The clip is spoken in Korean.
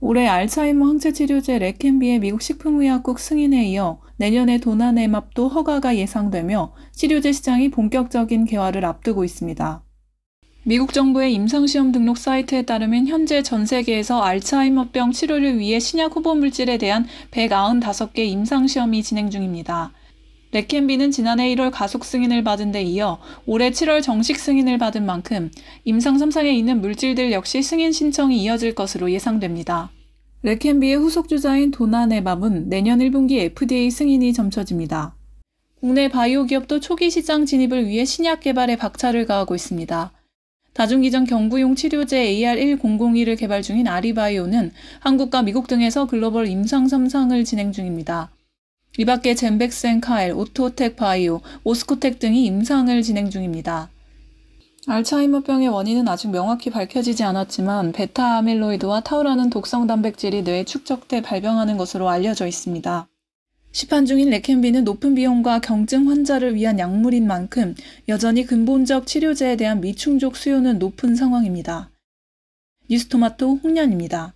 올해 알츠하이머 항체 치료제 레켄비의 미국 식품의약국 승인에 이어 내년에 도난네맙도 허가가 예상되며 치료제 시장이 본격적인 개화를 앞두고 있습니다. 미국 정부의 임상시험 등록 사이트에 따르면 현재 전 세계에서 알츠하이머병 치료를 위해 신약 후보 물질에 대한 195개 임상시험이 진행 중입니다. 레켄비는 지난해 1월 가속 승인을 받은 데 이어 올해 7월 정식 승인을 받은 만큼 임상 3상에 있는 물질들 역시 승인 신청이 이어질 것으로 예상됩니다. 레켄비의 후속 주자인 도나네맘은 내년 1분기 FDA 승인이 점쳐집니다. 국내 바이오 기업도 초기 시장 진입을 위해 신약 개발에 박차를 가하고 있습니다. 다중기전 경구용 치료제 AR1001을 개발 중인 아리바이오는 한국과 미국 등에서 글로벌 임상 3상을 진행 중입니다. 이 밖에 젠백센 카엘, 오토텍 바이오, 오스코텍 등이 임상을 진행 중입니다. 알츠하이머병의 원인은 아직 명확히 밝혀지지 않았지만 베타 아밀로이드와 타우라는 독성 단백질이 뇌에 축적돼 발병하는 것으로 알려져 있습니다. 시판 중인 레켄비는 높은 비용과 경증 환자를 위한 약물인 만큼 여전히 근본적 치료제에 대한 미충족 수요는 높은 상황입니다. 뉴스토마토 홍련입니다.